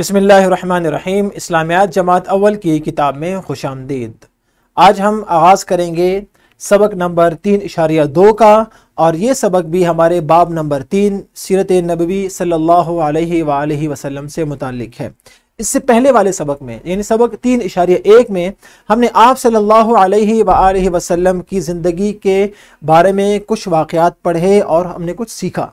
बिसमीम इस्लामियात जमात अव्वल की किताब में खुश आमदीद आज हम आगाज़ करेंगे सबक नंबर तीन इशारिया दो का और ये सबक भी हमारे बाब नंबर तीन सीरत नबी सल्लल्लाहु अलैहि सल्ला वसल्लम से मुतल है इससे पहले वाले सबक में यानी सबक तीन इशारिया एक में हमने आप सल्लल्लाहु अलैहि वसल्लम की ज़िंदगी के बारे में कुछ वाक़ पढ़े और हमने कुछ सीखा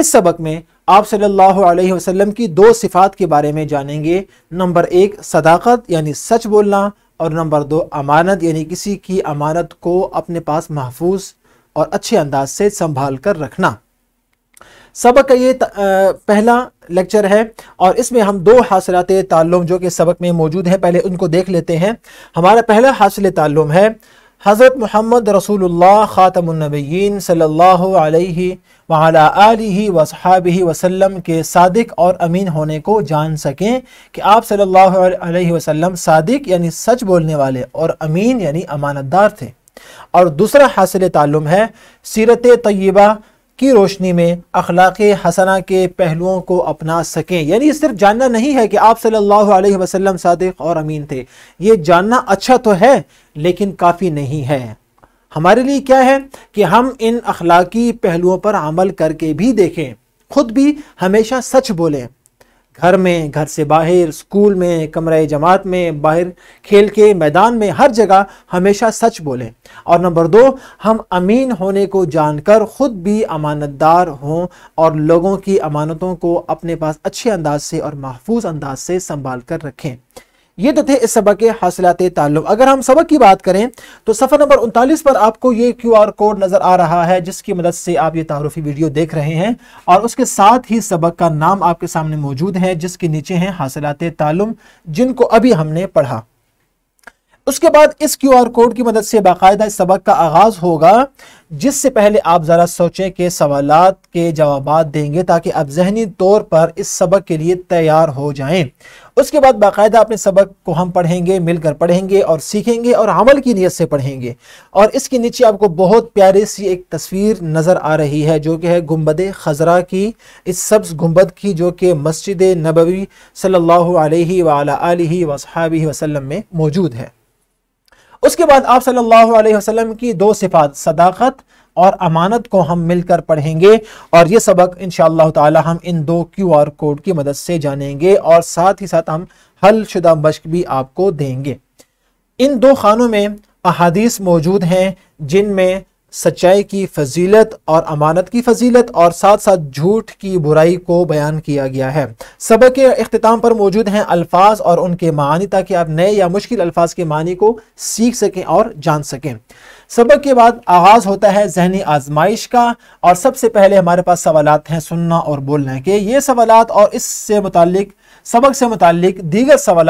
इस सबक में आप सल्लल्लाहु अलैहि वसल्लम की दो सिफ़ात के बारे में जानेंगे नंबर एक सदाकत यानी सच बोलना और नंबर दो अमानत यानी किसी की अमानत को अपने पास महफूज और अच्छे अंदाज से संभाल कर रखना सबक का ये पहला लेक्चर है और इसमें हम दो हासिलत ताल्लुम जो कि सबक में मौजूद हैं पहले उनको देख लेते हैं हमारा पहला हासिल ताल्लुम है हज़रत मोहम्मद रसूलुल्लाह ख़ातमनबीन सल्ला अलैहि वली वसल्लम के सादिक और अमीन होने को जान सकें कि आप सल्ला वसलम वसल्लम सादिक यानी सच बोलने वाले और अमीन यानी अमानतदार थे और दूसरा हासिल तालुम है सीरत तय्यबा की रोशनी में अखलाक हसना के पहलुओं को अपना सकें यानी सिर्फ जानना नहीं है कि आप सल्लल्लाहु अलैहि वसल्लम सादिक और अमीन थे ये जानना अच्छा तो है लेकिन काफ़ी नहीं है हमारे लिए क्या है कि हम इन अखलाकी पहलुओं पर अमल करके भी देखें खुद भी हमेशा सच बोलें घर में घर से बाहर स्कूल में कमरे जमात में बाहर खेल के मैदान में हर जगह हमेशा सच बोलें और नंबर दो हम अमीन होने को जानकर ख़ुद भी अमानतदार हों और लोगों की अमानतों को अपने पास अच्छे अंदाज से और महफूज अंदाज से संभाल कर रखें ये तो थे इस सबक के हासिलात ताल्लुम अगर हम सबक की बात करें तो सफ़र नंबर उनतालीस पर आपको ये क्यू आर कोड नज़र आ रहा है जिसकी मदद से आप ये तारुफी वीडियो देख रहे हैं और उसके साथ ही सबक का नाम आपके सामने मौजूद है जिसके नीचे है हासिलात ताल्लुम जिनको अभी हमने पढ़ा उसके बाद इस क्यू आर कोड की मदद से बाकायदा इस सबक का आगाज़ होगा जिससे पहले आप ज़रा सोचें कि सवाल के जवाब देंगे ताकि आप जहनी तौर पर इस सबक के लिए तैयार हो जाएं। उसके बाद बाकायदा अपने सबक को हम पढ़ेंगे मिलकर पढ़ेंगे और सीखेंगे और अमल की नीयत से पढ़ेंगे और इसके नीचे आपको बहुत प्यारी सी एक तस्वीर नज़र आ रही है जो कि है गुम्बद खजरा की इस सब्ज़ गुम्बद की जो कि मस्जिद नबवी सल्ला वसहाबी वसलम में मौजूद है उसके बाद आप सल्लल्लाहु अलैहि वसल्लम की दो सिफात सदाकत और अमानत को हम मिलकर पढ़ेंगे और ये सबक इन ताला हम इन दो क्यू आर कोड की मदद से जानेंगे और साथ ही साथ हम हल शुदा मश्क भी आपको देंगे इन दो खानों में अहादीस मौजूद हैं जिनमें सच्चाई की फजीलत और अमानत की फजीलत और साथ साथ झूठ की बुराई को बयान किया गया है सबक के अख्ताम पर मौजूद हैं अल्फाज और उनके मानी ताकि आप नए या मुश्किल अल्फाज के मानी को सीख सकें और जान सकें सबक के बाद आगाज़ होता है जहनी आजमाइश का और सबसे पहले हमारे पास सवाल हैं सुनना और बोलना के ये सवाल और इससे मुतक सबक से मुतक दीगर सवाल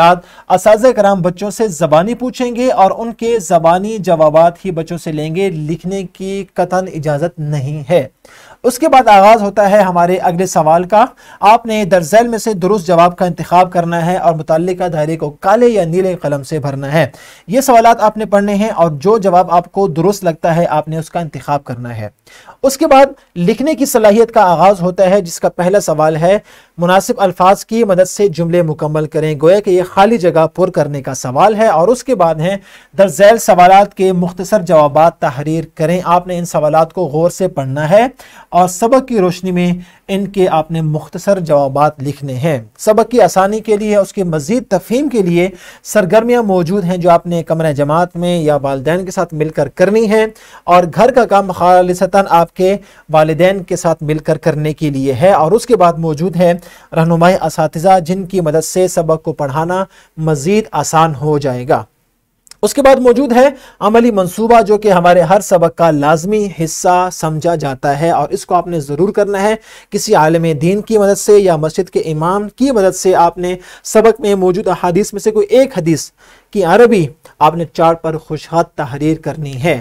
इस कराम बच्चों से ज़बानी पूछेंगे और उनके ज़बानी जवाब ही बच्चों से लेंगे लिखने की कतन इजाज़त नहीं है उसके बाद आगाज़ होता है हमारे अगले सवाल का आपने दर्जैल में से दुरुस्त जवाब का इंतखब करना है और मुतल दायरे को काले या नीले कलम से भरना है ये सवाल आपने पढ़ने हैं और जो जवाब आपको दुरुस्त लगता है आपने उसका इंतखब करना है उसके बाद लिखने की सलाहियत का आगाज़ होता है जिसका पहला सवाल है मुनासिब अल्फाज की मदद से जुमले मुकम्मल करें गोया कि यह खाली जगह पुर करने का सवाल है और उसके बाद हैं दर्जैल सवाल के मुख्तसर जवाब तहरीर करें आपने इन सवाल को गौर से पढ़ना है और सबक की रोशनी में इनके आपने मुख्तसर जवाब लिखने हैं सबक की आसानी के लिए उसकी मज़ीद तफहीम के लिए सरगर्मियाँ मौजूद हैं जो आपने कमर जमात में या वालदेन के साथ मिलकर करनी है और घर का काम खालिशता आपके वालदेन के साथ मिलकर करने के लिए है और उसके बाद मौजूद है रहनुमाई इस जिनकी मदद से सबक को पढ़ाना मज़ीद आसान हो जाएगा उसके बाद मौजूद है अमली मंसूबा जो कि हमारे हर सबक का लाजमी हिस्सा समझा जाता है और इसको आपने ज़रूर करना है किसी आलम दीन की मदद से या मस्जिद के इमाम की मदद से आपने सबक में मौजूद हदीस में से कोई एक हदीस की अरबी आपने चार्ट पर खुशहत तहरीर करनी है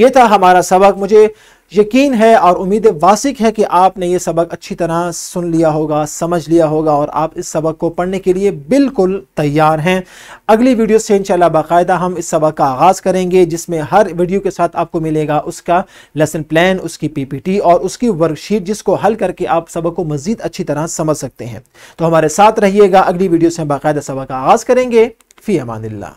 ये था हमारा सबक मुझे यकीन है और उम्मीद वासिक है कि आपने ये सबक अच्छी तरह सुन लिया होगा समझ लिया होगा और आप इस सबक को पढ़ने के लिए बिल्कुल तैयार हैं अगली वीडियो से इंशाल्लाह बाकायदा हम इस सबक का आगाज़ करेंगे जिसमें हर वीडियो के साथ आपको मिलेगा उसका लेसन प्लान उसकी पीपीटी और उसकी वर्कशीट जिसको हल करके आप सबक को मज़ीद अच्छी तरह समझ सकते हैं तो हमारे साथ रहिएगा अगली वीडियो से हम बाकायदा सबक का आगाज़ करेंगे फ़ी अमान